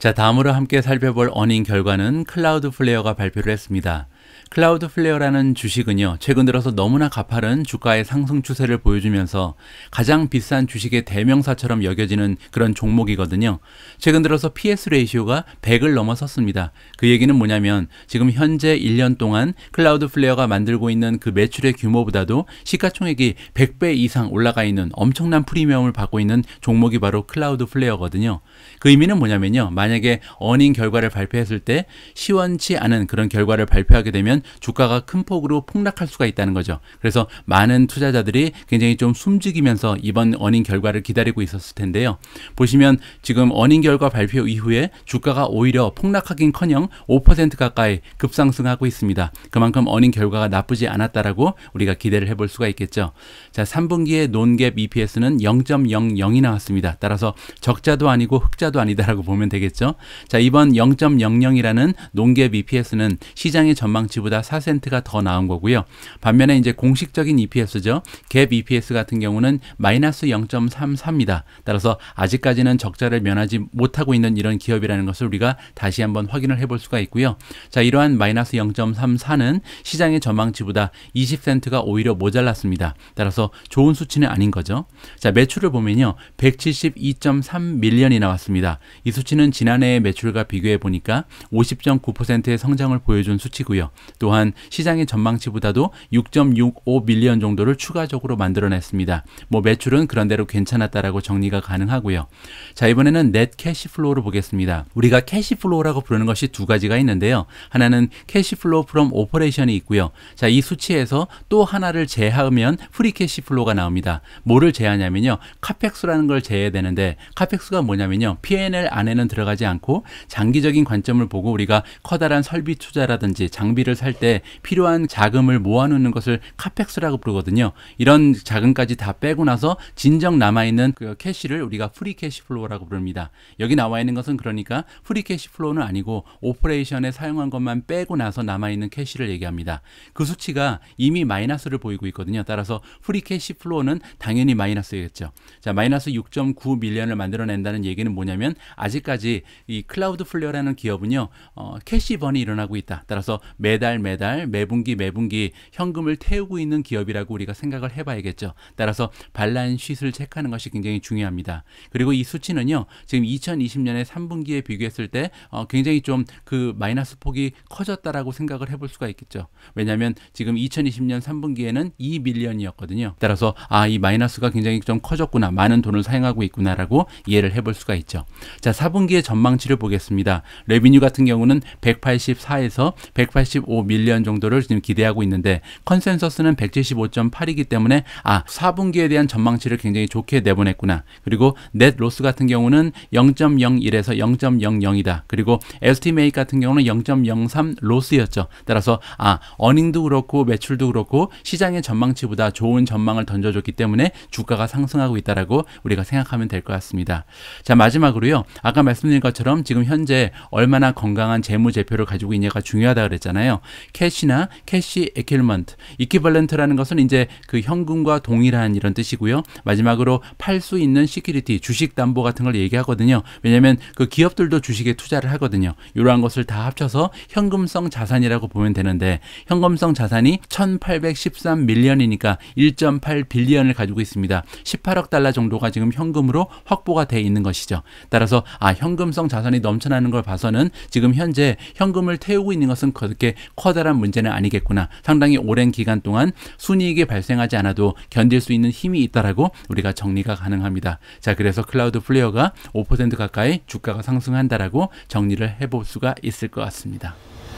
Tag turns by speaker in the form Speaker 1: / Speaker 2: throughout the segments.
Speaker 1: 자, 다음으로 함께 살펴볼 어닝 결과는 클라우드 플레어가 발표를 했습니다. 클라우드 플레어라는 주식은요, 최근 들어서 너무나 가파른 주가의 상승 추세를 보여주면서 가장 비싼 주식의 대명사처럼 여겨지는 그런 종목이거든요. 최근 들어서 PS 레이시오가 100을 넘어섰습니다. 그 얘기는 뭐냐면 지금 현재 1년 동안 클라우드 플레어가 만들고 있는 그 매출의 규모보다도 시가총액이 100배 이상 올라가 있는 엄청난 프리미엄을 받고 있는 종목이 바로 클라우드 플레어거든요. 그 의미는 뭐냐면요, 만약에 어닝 결과를 발표했을 때 시원치 않은 그런 결과를 발표하게 되면 되면 주가가 큰 폭으로 폭락할 수가 있다는 거죠. 그래서 많은 투자자들이 굉장히 좀 숨죽이면서 이번 어닝 결과를 기다리고 있었을 텐데요. 보시면 지금 어닝 결과 발표 이후에 주가가 오히려 폭락하긴커녕 5% 가까이 급상승하고 있습니다. 그만큼 어닝 결과가 나쁘지 않았다라고 우리가 기대를 해볼 수가 있겠죠. 자, 3분기에 논갭 EPS는 0.00이 나왔습니다. 따라서 적자도 아니고 흑자도 아니다라고 보면 되겠죠. 자, 이번 0.00이라는 논갭 EPS는 시장의 전망 예상치보다 4센트가 더 나온 거고요. 반면에 이제 공식적인 EPS죠. 갭 EPS 같은 경우는 마이너스 0.33입니다. 따라서 아직까지는 적자를 면하지 못하고 있는 이런 기업이라는 것을 우리가 다시 한번 확인을 해볼 수가 있고요. 자, 이러한 마이너스 0.34는 시장의 전망치보다 20센트가 오히려 모자랐습니다. 따라서 좋은 수치는 아닌 거죠. 자, 매출을 보면요. 172.3밀리언이 나왔습니다. 이 수치는 지난해의 매출과 비교해 보니까 50.9%의 성장을 보여준 수치고요. 또한 시장의 전망치보다도 6.65 밀리언 정도를 추가적으로 만들어냈습니다. 뭐 매출은 그런대로 괜찮았다라고 정리가 가능하고요. 자 이번에는 넷 캐시플로우를 보겠습니다. 우리가 캐시플로우라고 부르는 것이 두 가지가 있는데요. 하나는 캐시플로우 프롬 오퍼레이션이 있고요. 자 이 수치에서 또 하나를 제하면 프리 캐시플로우가 나옵니다. 뭐를 제하냐면요. 카펙스라는 걸 제해야 되는데 카펙스가 뭐냐면요. P&L 안에는 들어가지 않고 장기적인 관점을 보고 우리가 커다란 설비 투자라든지 장비를 주택을 살때 필요한 자금을 모아놓는 것을 카펙스라고 부르거든요. 이런 자금까지 다 빼고 나서 진정 남아있는 그 캐시를 우리가 프리 캐시 플로우라고 부릅니다. 여기 나와 있는 것은 그러니까 프리 캐시 플로우는 아니고 오퍼레이션에 사용한 것만 빼고 나서 남아있는 캐시를 얘기합니다. 그 수치가 이미 마이너스를 보이고 있거든요. 따라서 프리 캐시 플로우는 당연히 마이너스겠죠. 자, 마이너스 6.9 밀리언을 만들어낸다는 얘기는 뭐냐면 아직까지 이 클라우드 플레어라는 기업은요, 어, 캐시 번이 일어나고 있다. 따라서 매 매달 매달 매분기 매분기 현금을 태우고 있는 기업이라고 우리가 생각을 해봐야겠죠. 따라서 발란시스를 체크하는 것이 굉장히 중요합니다. 그리고 이 수치는요. 지금 2020년에 3분기에 비교했을 때 어, 굉장히 좀 그 마이너스 폭이 커졌다라고 생각을 해볼 수가 있겠죠. 왜냐하면 지금 2020년 3분기에는 2밀리언이었거든요. 따라서 아 이 마이너스가 굉장히 좀 커졌구나. 많은 돈을 사용하고 있구나라고 이해를 해볼 수가 있죠. 자 4분기의 전망치를 보겠습니다. 레비뉴 같은 경우는 184에서 185 175밀리언 정도를 지금 기대하고 있는데 컨센서스는 175.8이기 때문에 아 4분기에 대한 전망치를 굉장히 좋게 내보냈구나. 그리고 넷 로스 같은 경우는 0.01에서 0.00이다. 그리고 에스티메이 같은 경우는 0.03 로스였죠. 따라서 아 어닝도 그렇고 매출도 그렇고 시장의 전망치보다 좋은 전망을 던져줬기 때문에 주가가 상승하고 있다라고 우리가 생각하면 될 것 같습니다. 자 마지막으로요. 아까 말씀드린 것처럼 지금 현재 얼마나 건강한 재무 제표를 가지고 있냐가 중요하다 그랬잖아요. 있잖아요. 캐시나 캐시 에킬먼트, 이퀴발런트라는 것은 이제 그 현금과 동일한 이런 뜻이고요. 마지막으로 팔 수 있는 시큐리티, 주식 담보 같은 걸 얘기하거든요. 왜냐하면 그 기업들도 주식에 투자를 하거든요. 이러한 것을 다 합쳐서 현금성 자산이라고 보면 되는데 현금성 자산이 1,813밀리언이니까 1.8빌리언을 가지고 있습니다. 18억 달러 정도가 지금 현금으로 확보가 돼 있는 것이죠. 따라서 아 현금성 자산이 넘쳐나는 걸 봐서는 지금 현재 현금을 태우고 있는 것은 그렇게 커다란 문제는 아니겠구나. 상당히 오랜 기간 동안 순이익이 발생하지 않아도 견딜 수 있는 힘이 있다라고 우리가 정리가 가능합니다. 자, 그래서 클라우드 플레이어가 5% 가까이 주가가 상승한다라고 정리를 해볼 수가 있을 것 같습니다.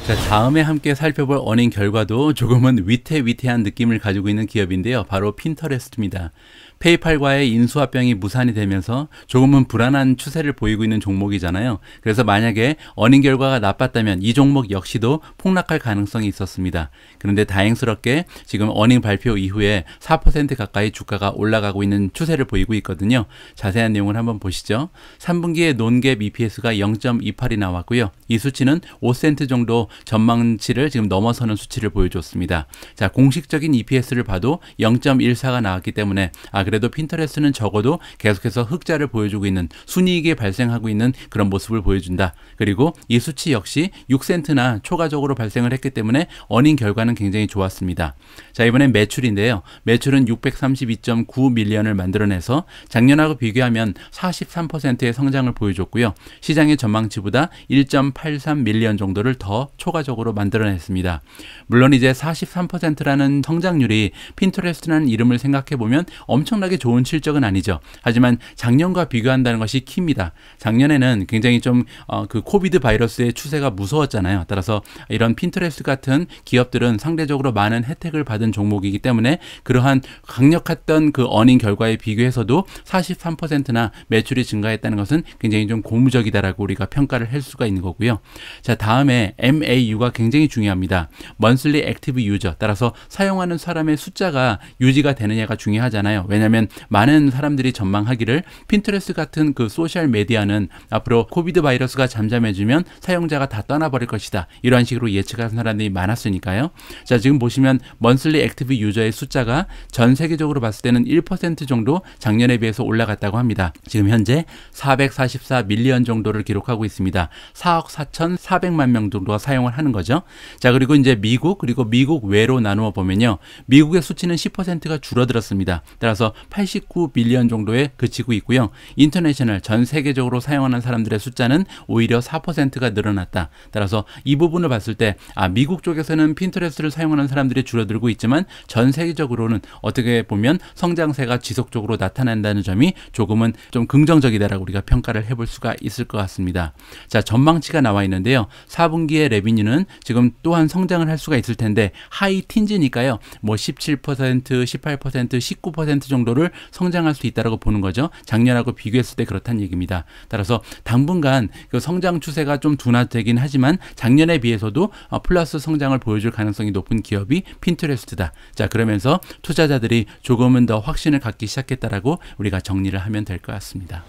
Speaker 1: 자, 다음에 함께 살펴볼 어닝 결과도 조금은 위태위태한 느낌을 가지고 있는 기업인데요. 바로 핀터레스트입니다. 페이팔과의 인수합병이 무산이 되면서 조금은 불안한 추세를 보이고 있는 종목이잖아요. 그래서 만약에 어닝 결과가 나빴다면 이 종목 역시도 폭락할 가능성이 있었습니다. 그런데 다행스럽게 지금 어닝 발표 이후에 4% 가까이 주가가 올라가고 있는 추세를 보이고 있거든요. 자세한 내용을 한번 보시죠. 3분기에 논갭 EPS가 0.28이 나왔고요. 이 수치는 5센트 정도 전망치를 지금 넘어서는 수치를 보여줬습니다. 자, 공식적인 EPS를 봐도 0.14가 나왔기 때문에 아 그래도 핀터레스는 적어도 계속해서 흑자를 보여주고 있는 순이익이 발생하고 있는 그런 모습을 보여준다. 그리고 이 수치 역시 6센트나 초과적으로 발생을 했기 때문에 어닝 결과는 굉장히 좋았습니다. 자, 이번엔 매출인데요. 매출은 632.9 밀리언을 만들어내서 작년하고 비교하면 43%의 성장을 보여줬고요. 시장의 전망치보다 1.83 밀리언 정도를 더 초과적으로 만들어냈습니다. 물론 이제 43%라는 성장률이 핀터레스트라는 이름을 생각해보면 엄청나게 좋은 실적은 아니죠. 하지만 작년과 비교한다는 것이 키입니다. 작년에는 굉장히 좀그 어, 그 코비드 바이러스의 추세가 무서웠잖아요. 따라서 이런 핀터레스트 같은 기업들은 상대적으로 많은 혜택을 받은 종목이기 때문에 그러한 강력했던 그 어닝 결과에 비교해서도 43%나 매출이 증가했다는 것은 굉장히 좀 고무적이다라고 우리가 평가를 할 수가 있는 거고요. 자, 다음에 MA MAU가 굉장히 중요합니다. Monthly Active User 따라서 사용하는 사람의 숫자가 유지가 되느냐가 중요하잖아요. 왜냐하면 많은 사람들이 전망하기를 핀트레스 같은 그 소셜 메디아는 앞으로 코비드 바이러스가 잠잠해지면 사용자가 다 떠나버릴 것이다. 이러한 식으로 예측하는 사람들이 많았으니까요. 자 지금 보시면 Monthly Active User의 숫자가 전 세계적으로 봤을 때는 1% 정도 작년에 비해서 올라갔다고 합니다. 지금 현재 444 밀리언 정도를 기록하고 있습니다. 4억 4천4백만명 정도가 사용 사용을 하는 거죠. 자, 그리고 이제 미국 그리고 미국 외로 나누어 보면요. 미국의 수치는 10%가 줄어들었습니다. 따라서 89밀리언 정도에 그치고 있고요. 인터내셔널 전 세계적으로 사용하는 사람들의 숫자는 오히려 4%가 늘어났다. 따라서 이 부분을 봤을 때 아, 미국 쪽에서는 핀터레스트를 사용하는 사람들이 줄어들고 있지만 전 세계적으로는 어떻게 보면 성장세가 지속적으로 나타난다는 점이 조금은 좀 긍정적이다라고 우리가 평가를 해볼 수가 있을 것 같습니다. 자, 전망치가 나와 있는데요. 4분기에 레빈 레비뉴는 지금 또한 성장을 할 수가 있을 텐데 하이 틴즈니까요. 뭐 17%, 18%, 19% 정도를 성장할 수 있다라고 보는 거죠. 작년하고 비교했을 때 그렇다는 얘기입니다. 따라서 당분간 그 성장 추세가 좀 둔화되긴 하지만 작년에 비해서도 어, 플러스 성장을 보여줄 가능성이 높은 기업이 핀트레스트다. 자 그러면서 투자자들이 조금은 더 확신을 갖기 시작했다라고 우리가 정리를 하면 될 것 같습니다.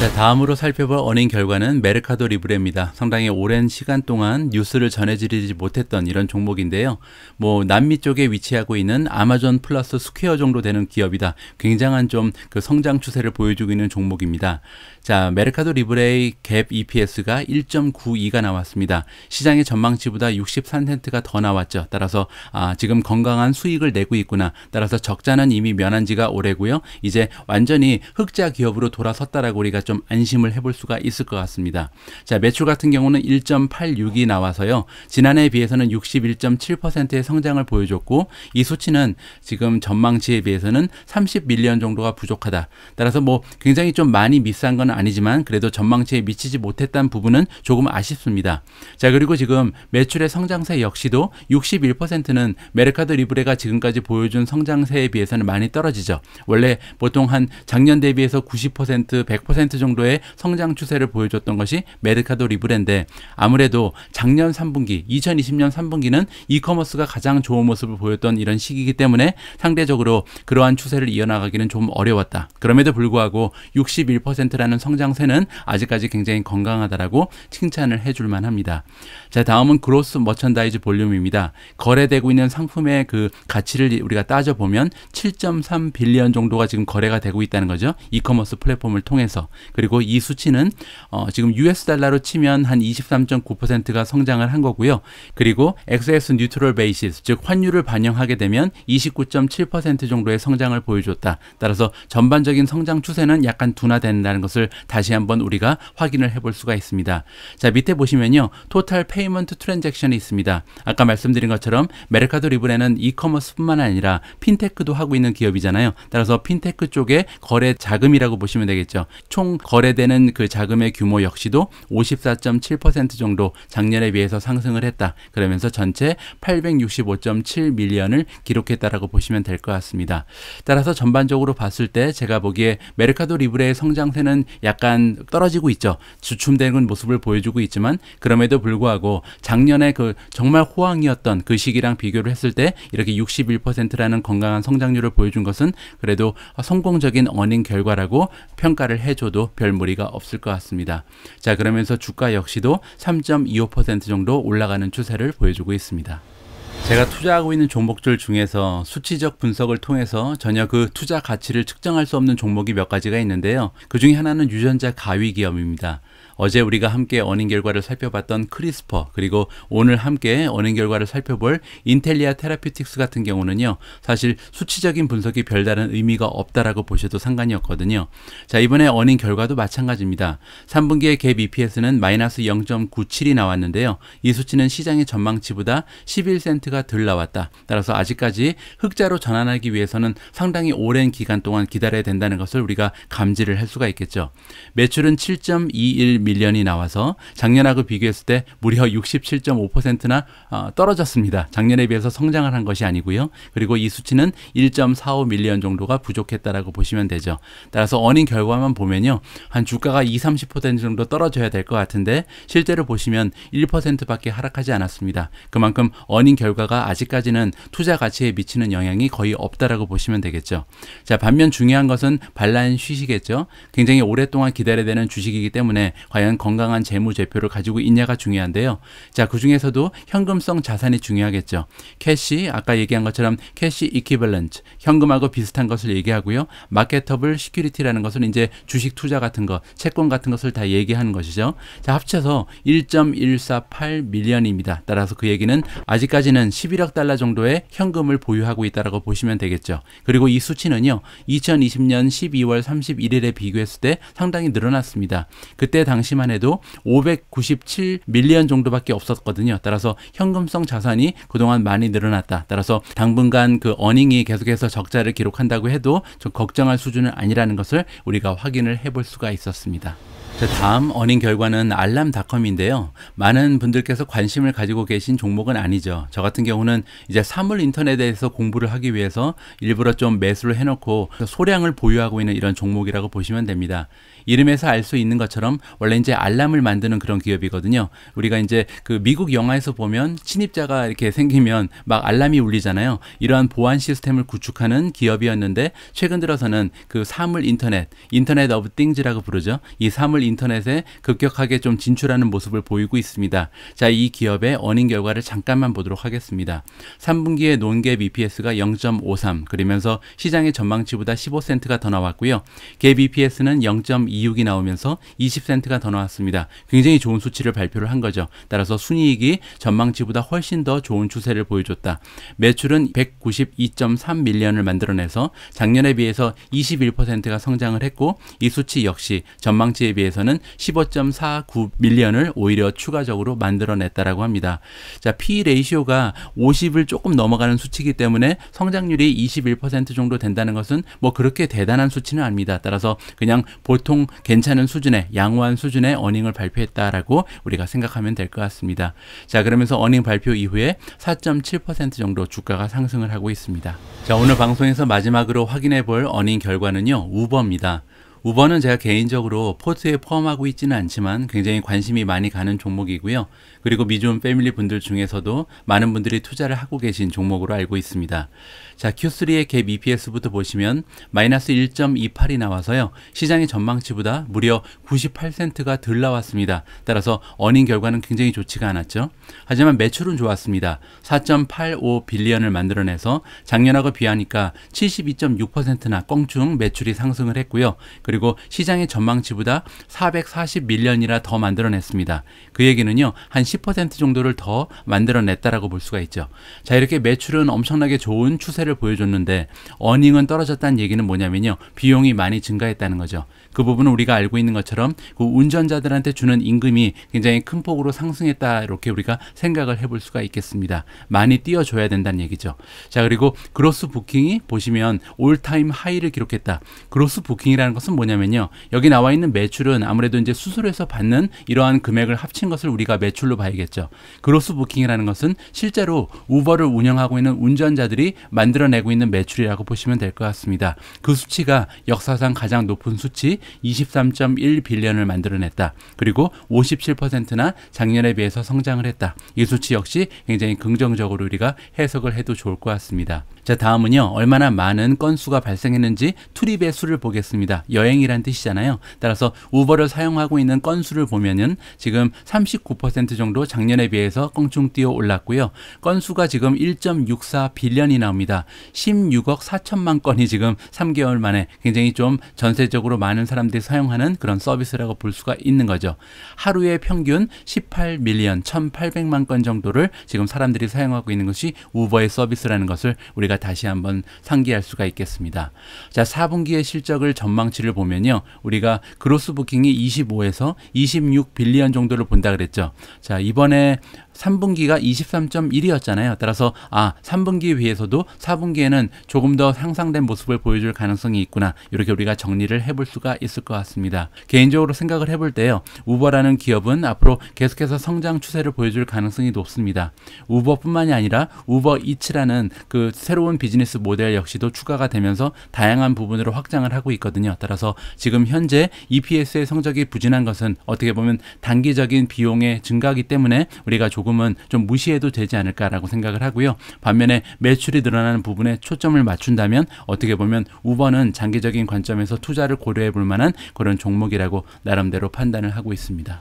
Speaker 1: 자, 네, 다음으로 살펴볼 어닝 결과는 메르카도 리브레입니다. 상당히 오랜 시간 동안 뉴스를 전해드리지 못했던 이런 종목인데요. 뭐 남미 쪽에 위치하고 있는 아마존 플러스 스퀘어 정도 되는 기업이다. 굉장한 좀 그 성장 추세를 보여주고 있는 종목입니다. 자, 메르카도 리브레의 갭 EPS가 1.92가 나왔습니다. 시장의 전망치보다 63센트가 더 나왔죠. 따라서 아, 지금 건강한 수익을 내고 있구나. 따라서 적자는 이미 면한 지가 오래고요. 이제 완전히 흑자 기업으로 돌아섰다라고 우리가 좀 안심을 해볼 수가 있을 것 같습니다. 자, 매출 같은 경우는 1.86이 나와서요. 지난해에 비해서는 61.7%의 성장을 보여줬고 이 수치는 지금 전망치에 비해서는 30밀리언 정도가 부족하다. 따라서 뭐 굉장히 좀 많이 미싼 건 아니지만 그래도 전망치에 미치지 못했던 부분은 조금 아쉽습니다. 자, 그리고 지금 매출의 성장세 역시도 61%는 메르카드 리브레가 지금까지 보여준 성장세에 비해서는 많이 떨어지죠. 원래 보통 한 작년 대비해서 90% 100% 1 정도의 성장 추세를 보여줬던 것이 메르카도 리브레인데 아무래도 작년 3분기 2020년 3분기는 이커머스가 가장 좋은 모습을 보였던 이런 시기이기 때문에 상대적으로 그러한 추세를 이어나가기는 좀 어려웠다. 그럼에도 불구하고 61%라는 성장세는 아직까지 굉장히 건강하다라고 칭찬을 해줄 만합니다. 자 다음은 그로스 머천다이즈 볼륨입니다. 거래되고 있는 상품의 그 가치를 우리가 따져보면 7.3 빌리언 정도가 지금 거래가 되고 있다는 거죠. 이커머스 플랫폼을 통해서. 그리고 이 수치는 어, 지금 US 달러로 치면 한 23.9%가 성장을 한 거고요. 그리고 XS 뉴트럴 베이시스 즉 환율을 반영하게 되면 29.7% 정도의 성장을 보여줬다. 따라서 전반적인 성장 추세는 약간 둔화된다는 것을 다시 한번 우리가 확인을 해볼 수가 있습니다. 자 밑에 보시면요. 토탈 페이먼트 트랜잭션이 있습니다. 아까 말씀드린 것처럼 메르카도 리브레는 이커머스뿐만 아니라 핀테크도 하고 있는 기업이잖아요. 따라서 핀테크 쪽에 거래 자금이라고 보시면 되겠죠. 총총 거래되는 그 자금의 규모 역시도 54.7% 정도 작년에 비해서 상승을 했다. 그러면서 전체 865.7밀리언을 기록했다라고 보시면 될 것 같습니다. 따라서 전반적으로 봤을 때 제가 보기에 메르카도 리브레의 성장세는 약간 떨어지고 있죠. 주춤되는 모습을 보여주고 있지만 그럼에도 불구하고 작년에 그 정말 호황이었던 그 시기랑 비교를 했을 때 이렇게 61%라는 건강한 성장률을 보여준 것은 그래도 성공적인 어닝 결과라고 평가를 해줘 정도도 별 무리가 없을 것 같습니다. 자, 그러면서 주가 역시도 3.25% 정도 올라가는 추세를 보여주고 있습니다. 제가 투자하고 있는 종목들 중에서 수치적 분석을 통해서 전혀 그 투자 가치를 측정할 수 없는 종목이 몇 가지가 있는데요. 그 중에 하나는 유전자 가위 기업입니다. 어제 우리가 함께 언행 결과를 살펴봤던 크리스퍼 그리고 오늘 함께 언행 결과를 살펴볼 인텔리아 테라피틱스 같은 경우는요. 사실 수치적인 분석이 별다른 의미가 없다라고 보셔도 상관이 없거든요. 자, 이번에 언행 결과도 마찬가지입니다. 3분기의 갭 EPS는 마이너스 0.97이 나왔는데요. 이 수치는 시장의 전망치보다 11센트가 덜 나왔다. 따라서 아직까지 흑자로 전환하기 위해서는 상당히 오랜 기간 동안 기다려야 된다는 것을 우리가 감지를 할 수가 있겠죠. 매출은 7.21밀 밀리언이 나와서 작년하고 비교했을 때 무려 67.5%나 어, 떨어졌습니다. 작년에 비해서 성장을 한 것이 아니고요. 그리고 이 수치는 1.45 밀리언 정도가 부족했다라고 보시면 되죠. 따라서 어닝 결과만 보면요. 한 주가가 2, 0 30% 정도 떨어져야 될 것 같은데 실제로 보시면 1%밖에 하락하지 않았습니다. 그만큼 어닝 결과가 아직까지는 투자 가치에 미치는 영향이 거의 없다라고 보시면 되겠죠. 자, 반면 중요한 것은 반란 쉬시겠죠. 굉장히 오랫동안 기다려야 되는 주식이기 때문에 과연 과연 건강한 재무 제표를 가지고 있냐가 중요한데요. 자, 그 중에서도 현금성 자산이 중요하겠죠. 캐시, 아까 얘기한 것처럼 캐시 이퀴밸런트, 현금하고 비슷한 것을 얘기하고요. 마케터블 시큐리티라는 것은 이제 주식 투자 같은 것, 채권 같은 것을 다 얘기하는 것이죠. 자, 합쳐서 1.148 밀리언입니다. 따라서 그 얘기는 아직까지는 11억 달러 정도의 현금을 보유하고 있다라고 보시면 되겠죠. 그리고 이 수치는요. 2020년 12월 31일에 비교했을 때 상당히 늘어났습니다. 그때 당시 당시만 해도 597 밀리언 정도밖에 없었거든요. 따라서 현금성 자산이 그동안 많이 늘어났다. 따라서 당분간 그 어닝이 계속해서 적자를 기록한다고 해도 좀 걱정할 수준은 아니라는 것을 우리가 확인을 해볼 수가 있었습니다. 다음 어닝 결과는 알람닷컴인데요. 많은 분들께서 관심을 가지고 계신 종목은 아니죠. 저 같은 경우는 이제 사물 인터넷에 대해서 공부를 하기 위해서 일부러 좀 매수를 해놓고 소량을 보유하고 있는 이런 종목이라고 보시면 됩니다. 이름에서 알 수 있는 것처럼 원래 이제 알람을 만드는 그런 기업이거든요. 우리가 이제 그 미국 영화에서 보면 침입자가 이렇게 생기면 막 알람이 울리잖아요. 이러한 보안 시스템을 구축하는 기업이었는데 최근 들어서는 그 사물 인터넷, 인터넷 오브 띵즈라고 부르죠. 이 사물 글로벌 인터넷에 급격하게 좀 진출하는 모습을 보이고 있습니다. 자, 이 기업의 어닝 결과를 잠깐만 보도록 하겠습니다. 3분기에 논갭 EPS가 0.53 그러면서 시장의 전망치보다 15센트가 더 나왔고요. 갭 EPS는 0.26이 나오면서 20센트가 더 나왔습니다. 굉장히 좋은 수치를 발표를 한 거죠. 따라서 순이익이 전망치보다 훨씬 더 좋은 추세를 보여줬다. 매출은 192.3밀리언을 만들어내서 작년에 비해서 21%가 성장을 했고 이 수치 역시 전망치에 비해서 대해서는 15.49밀리언을 오히려 추가적으로 만들어냈다라고 합니다. 자, P 레이시오가 50을 조금 넘어가는 수치이기 때문에 성장률이 21% 정도 된다는 것은 뭐 그렇게 대단한 수치는 아닙니다. 따라서 그냥 보통 괜찮은 수준의 양호한 수준의 어닝을 발표했다라고 우리가 생각하면 될 것 같습니다. 자, 그러면서 어닝 발표 이후에 4.7% 정도 주가가 상승을 하고 있습니다. 자, 오늘 방송에서 마지막으로 확인해 볼 어닝 결과는요. 우버입니다. 5번은 제가 개인적으로 포트에 포함하고 있지는 않지만 굉장히 관심이 많이 가는 종목이고요. 그리고 미주원 패밀리 분들 중에서도 많은 분들이 투자를 하고 계신 종목으로 알고 있습니다. 자, Q3의 갭 EPS부터 보시면 마이너스 1.28이 나와서요. 시장의 전망치보다 무려 9 8가덜 나왔습니다. 따라서 어닝 결과는 굉장히 좋지가 않았죠. 하지만 매출은 좋았습니다. 4.85 빌리언을 만들어내서 작년하고 비하니까 72.6%나 껑충 매출이 상승을 했고요. 그리고 시장의 전망치보다 440 밀리언이라 더 만들어냈습니다. 그 얘기는요. 한10% 정도를 더 만들어냈다라고 볼 수가 있죠. 자 이렇게 매출은 엄청나게 좋은 추세를 보여줬는데 어닝은 떨어졌다는 얘기는 뭐냐면요 비용이 많이 증가했다는 거죠. 그 부분은 우리가 알고 있는 것처럼 그 운전자들한테 주는 임금이 굉장히 큰 폭으로 상승했다 이렇게 우리가 생각을 해볼 수가 있겠습니다. 많이 띄워줘야 된다는 얘기죠. 자 그리고 그로스 부킹이 보시면 올타임 하이를 기록했다. 그로스 부킹이라는 것은 뭐냐면요. 여기 나와 있는 매출은 아무래도 이제 수술에서 받는 이러한 금액을 합친 것을 우리가 매출로 봐야겠죠. 그로스 부킹이라는 것은 실제로 우버를 운영하고 있는 운전자들이 만들어내고 있는 매출이라고 보시면 될 것 같습니다. 그 수치가 역사상 가장 높은 수치, 23.1 빌리언을 만들어냈다. 그리고 57%나 작년에 비해서 성장을 했다. 이 수치 역시 굉장히 긍정적으로 우리가 해석을 해도 좋을 것 같습니다. 자, 다음은요. 얼마나 많은 건수가 발생했는지 투립의 수를 보겠습니다. 여행이란 뜻이잖아요. 따라서 우버를 사용하고 있는 건수를 보면은 지금 39% 정도 작년에 비해서 껑충 뛰어 올랐고요. 건수가 지금 1.64 빌리언이 나옵니다. 16억 4천만 건이 지금 3개월 만에 굉장히 좀 전세적으로 많은 사람들이 사용하는 그런 서비스라고 볼 수가 있는 거죠. 하루에 평균 18밀리언 1,800만 건 정도를 지금 사람들이 사용하고 있는 것이 우버의 서비스라는 것을 우리가 다시 한번 상기할 수가 있겠습니다. 자, 4분기의 실적을 전망치를 보면요. 우리가 그로스 부킹이 25에서 26 빌리언 정도를 본다 그랬죠. 자, 이번에 3분기가 23.1이었잖아요. 따라서 아 3분기에 비해서도 4분기에는 조금 더 향상된 모습을 보여줄 가능성이 있구나 이렇게 우리가 정리를 해볼 수가 있을 것 같습니다. 개인적으로 생각을 해볼 때요. 우버라는 기업은 앞으로 계속해서 성장 추세를 보여줄 가능성이 높습니다. 우버뿐만이 아니라 우버 이츠라는 그 새로운 비즈니스 모델 역시도 추가가 되면서 다양한 부분으로 확장을 하고 있거든요. 따라서 지금 현재 EPS의 성적이 부진한 것은 어떻게 보면 단기적인 비용의 증가기 때문에 우리가 조 조금은 좀 무시해도 되지 않을까라고 생각을 하고요. 반면에 매출이 늘어나는 부분에 초점을 맞춘다면 어떻게 보면 우버는 장기적인 관점에서 투자를 고려해 볼 만한 그런 종목이라고 나름대로 판단을 하고 있습니다.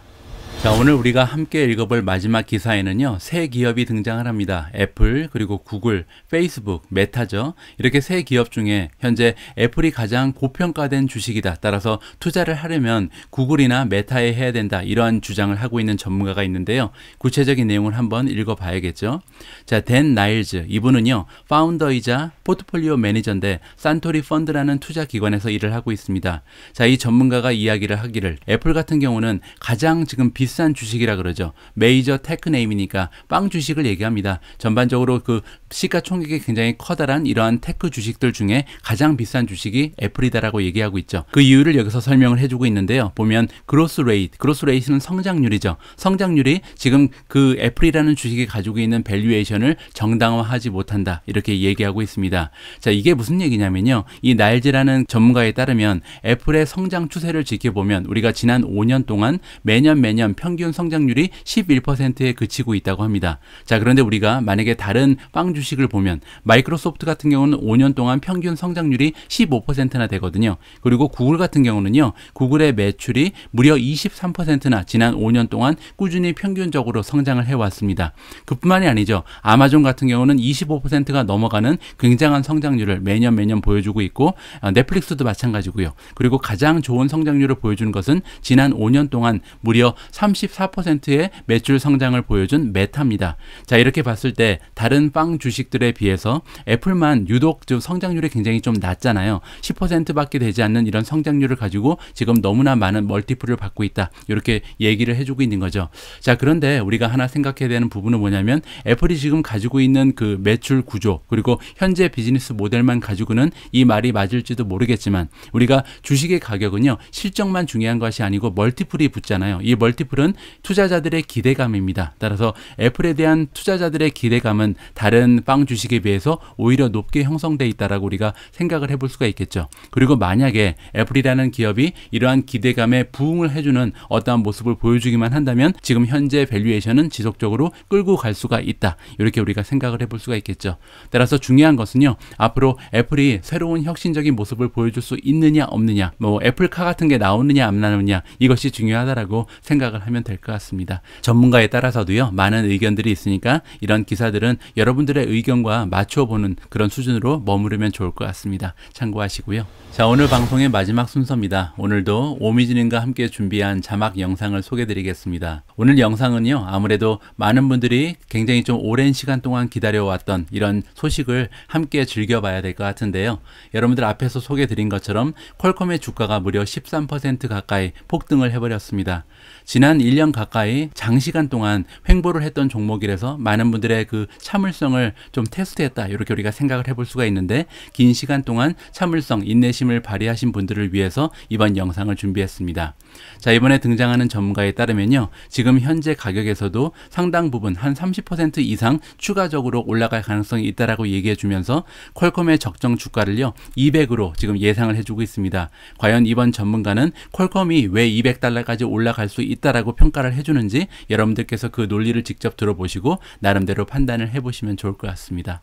Speaker 1: 자, 오늘 우리가 함께 읽어볼 마지막 기사에는요, 새 기업이 등장을 합니다. 애플, 그리고 구글, 페이스북, 메타죠. 이렇게 새 기업 중에 현재 애플이 가장 고평가된 주식이다. 따라서 투자를 하려면 구글이나 메타에 해야 된다. 이러한 주장을 하고 있는 전문가가 있는데요. 구체적인 내용을 한번 읽어봐야겠죠. 자, 댄 나일즈. 이분은요, 파운더이자 포트폴리오 매니저인데 산토리 펀드라는 투자 기관에서 일을 하고 있습니다. 자, 이 전문가가 이야기를 하기를 애플 같은 경우는 가장 지금 비슷한 비싼 주식이라 그러죠. 메이저 테크 네임이니까 빵 주식을 얘기합니다. 전반적으로 그 시가총액이 굉장히 커다란 이러한 테크 주식들 중에 가장 비싼 주식이 애플이다라고 얘기하고 있죠. 그 이유를 여기서 설명을 해주고 있는데요. 보면 그로스 레이트, 그로스 레이트는 성장률이죠. 성장률이 지금 그 애플이라는 주식이 가지고 있는 밸류에이션을 정당화하지 못한다 이렇게 얘기하고 있습니다. 자 이게 무슨 얘기냐면요. 이 날지라는 전문가에 따르면 애플의 성장 추세를 지켜보면 우리가 지난 5년 동안 매년 매년 평균 성장률이 11%에 그치고 있다고 합니다. 자, 그런데 우리가 만약에 다른 빵 주식을 보면 마이크로소프트 같은 경우는 5년 동안 평균 성장률이 15%나 되거든요. 그리고 구글 같은 경우는요. 구글의 매출이 무려 23%나 지난 5년 동안 꾸준히 평균적으로 성장을 해왔습니다. 그뿐만이 아니죠. 아마존 같은 경우는 25%가 넘어가는 굉장한 성장률을 매년 매년 보여주고 있고 어, 넷플릭스도 마찬가지고요. 그리고 가장 좋은 성장률을 보여주는 것은 지난 5년 동안 무려 3 34%의 매출 성장을 보여준 메타입니다. 자, 이렇게 봤을 때 다른 빵 주식들에 비해서 애플만 유독 좀 성장률이 굉장히 좀 낮잖아요. 10%밖에 되지 않는 이런 성장률을 가지고 지금 너무나 많은 멀티플을 받고 있다. 이렇게 얘기를 해주고 있는 거죠. 자, 그런데 우리가 하나 생각해야 되는 부분은 뭐냐면 애플이 지금 가지고 있는 그 매출 구조 그리고 현재 비즈니스 모델만 가지고는 이 말이 맞을지도 모르겠지만 우리가 주식의 가격은요. 실적만 중요한 것이 아니고 멀티플이 붙잖아요. 이 멀티플 애플은 투자자들의 기대감입니다. 따라서 애플에 대한 투자자들의 기대감은 다른 빵 주식에 비해서 오히려 높게 형성돼 있다라고 우리가 생각을 해볼 수가 있겠죠. 그리고 만약에 애플이라는 기업이 이러한 기대감에 부응을 해주는 어떠한 모습을 보여주기만 한다면 지금 현재 밸류에이션은 지속적으로 끌고 갈 수가 있다. 이렇게 우리가 생각을 해볼 수가 있겠죠. 따라서 중요한 것은요. 앞으로 애플이 새로운 혁신적인 모습을 보여줄 수 있느냐 없느냐 뭐 애플카 같은 게 나오느냐 안 나오느냐 이것이 중요하다라고 생각을 생각을 하면 될 것 같습니다. 전문가에 따라서도요, 많은 의견들이 있으니까 이런 기사들은 여러분들의 의견과 맞춰보는 그런 수준으로 머무르면 좋을 것 같습니다. 참고하시고요. 자, 오늘 방송의 마지막 순서입니다. 오늘도 오미진님과 함께 준비한 자막 영상을 소개드리겠습니다. 오늘 영상은요, 아무래도 많은 분들이 굉장히 좀 오랜 시간 동안 기다려왔던 이런 소식을 함께 즐겨봐야 될 것 같은데요. 여러분들 앞에서 소개드린 것처럼 퀄컴의 주가가 무려 13% 가까이 폭등을 해버렸습니다. 지난 1년 가까이 장시간 동안 횡보를 했던 종목이라서 많은 분들의 그 참을성을 좀 테스트했다 이렇게 우리가 생각을 해볼 수가 있는데 긴 시간 동안 참을성 인내심을 발휘하신 분들을 위해서 이번 영상을 준비했습니다. 자, 이번에 등장하는 전문가에 따르면요. 지금 현재 가격에서도 상당 부분 한 30% 이상 추가적으로 올라갈 가능성이 있다라고 얘기해 주면서 퀄컴의 적정 주가를요. 200으로 지금 예상을 해 주고 있습니다. 과연 이번 전문가는 퀄컴이 왜 200달러까지 올라갈 수 있다라고 평가를 해 주는지 여러분들께서 그 논리를 직접 들어보시고 나름대로 판단을 해 보시면 좋을 것 같습니다.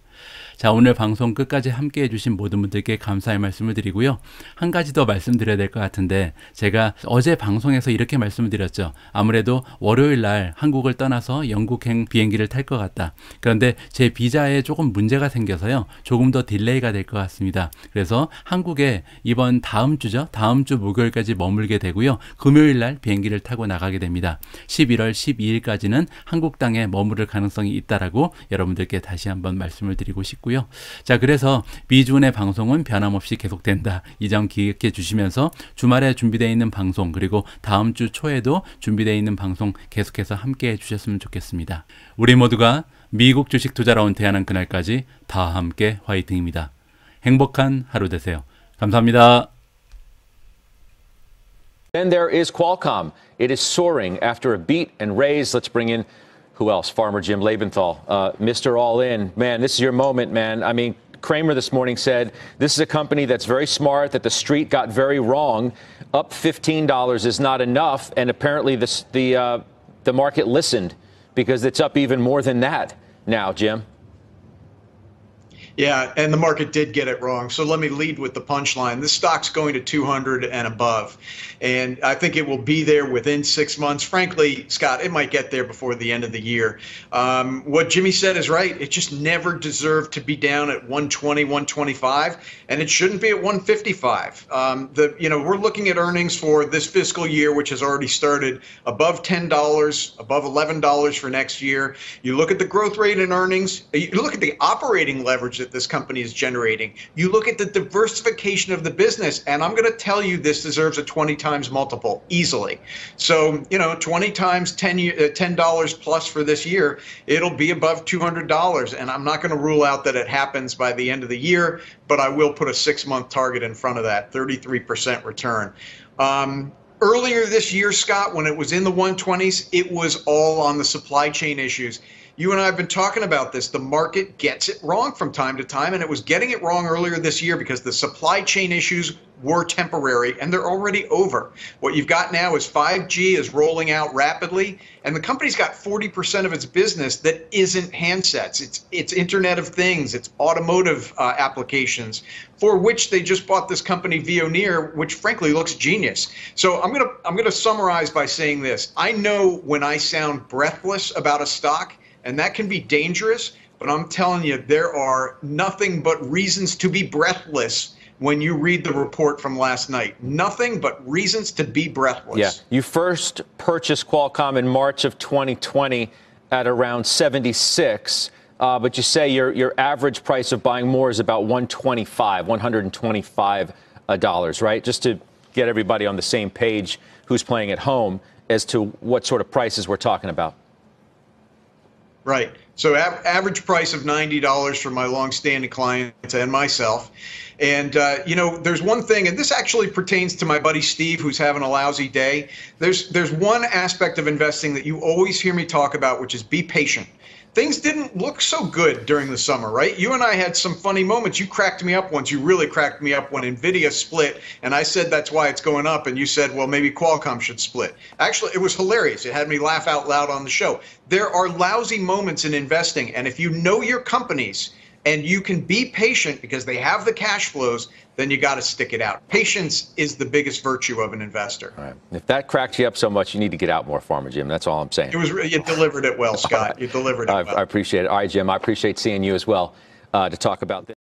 Speaker 1: 자, 오늘 방송 끝까지 함께 해주신 모든 분들께 감사의 말씀을 드리고요. 한 가지 더 말씀드려야 될 것 같은데, 제가 어제 방송에서 이렇게 말씀을 드렸죠. 아무래도 월요일 날 한국을 떠나서 영국행 비행기를 탈 것 같다. 그런데 제 비자에 조금 문제가 생겨서요. 조금 더 딜레이가 될 것 같습니다. 그래서 한국에 이번 다음 주죠. 다음 주 목요일까지 머물게 되고요. 금요일 날 비행기를 타고 나가게 됩니다. 11월 12일까지는 한국 땅에 머무를 가능성이 있다라고 여러분들께 다시 한번 말씀을 드립니다. 말씀드리고 싶고요. 자, 그래서 비준의 방송은 변함없이 계속된다. 이 점 기억해 주시면서 주말에 준비되어 있는 방송 그리고 다음 주 초에도 준비되어 있는 방송 계속해서 함께 해 주셨으면 좋겠습니다. 우리 모두가 미국 주식 투자로 온 태어난 그날까지 다 함께 화이팅입니다. 행복한 하루 되세요. 감사합니다. Then there is Qualcomm.
Speaker 2: It is soaring after a beat and raise. Let's bring in who else? Farmer Jim Labenthal, uh, Mr. All In. Man, this is your moment, man. I mean, Kramer this morning said this is a company that's very smart, that the street got very wrong. Up $15 is not enough, and apparently this, the, uh, the market listened because it's up even more than that now, Jim.
Speaker 3: Yeah, and the market did get it wrong. So let me lead with the punchline. This stock's going to 200 and above. And I think it will be there within six months. Frankly, Scott, it might get there before the end of the year. Um, what Jimmy said is right. It just never deserved to be down at 120, 125, and it shouldn't be at 155. Um, the you know we're looking at earnings for this fiscal year, which has already started above $10, above $11 for next year. You look at the growth rate in earnings. You look at the operating leverage that this company is generating. You look at the diversification of the business, and I'm going to tell you this deserves a 20 times multiple easily. So, you know, 20 times 10 uh, $10 plus for this year, it'll be above $200. And I'm not going to rule out that it happens by the end of the year, but I will put a six month target in front of that 33% return. Um, earlier this year, Scott, when it was in the 120s, it was all on the supply chain issues you and I have been talking about this. The market gets it wrong from time to time, and it was getting it wrong earlier this year because the supply chain issues were temporary and they're already over. What you've got now is 5G is rolling out rapidly, and the company's got 40% of its business that isn't handsets. It's it's Internet of Things, it's automotive uh, applications, for which they just bought this company Veoneer, which frankly looks genius. So I'm gonna I'm gonna summarize by saying this. I know when I sound breathless about a stock and that can be dangerous, but I'm telling you, there are nothing but reasons to be breathless when you read the report from last night. Nothing but reasons to be breathless.
Speaker 2: Yeah. You first purchased Qualcomm in March of 2020 at around 76. Uh, but you say your, your average price of buying more is about 125 125 dollars right just to get everybody on the same page who's playing at home as to what sort of prices we're talking about
Speaker 3: Right. So a- average price of ninety dollars for my long-standing clients and myself, and, uh, you know, there's one thing, and this actually pertains to my buddy Steve, who's having a lousy day. There's, there's one aspect of investing that you always hear me talk about, which is be patient things didn't look so good during the summer, right? You and I had some funny moments. You cracked me up once. You really cracked me up when Nvidia split, and I said that's why it's going up, and you said, well, maybe Qualcomm should split. Actually, it was hilarious. It had me laugh out loud on the show. There are lousy moments in investing, and if you know your companies, and you can be patient because they have the cash flows, then you got to stick it out. Patience is the biggest virtue of an investor.
Speaker 2: If that cracks you up so much, you need to get out more farmer, Jim. That's all I'm saying.
Speaker 3: It was you delivered it well, Scott. Right. You delivered it. I,
Speaker 2: well. I appreciate it. All right, Jim. I appreciate seeing you as well uh, to talk about this.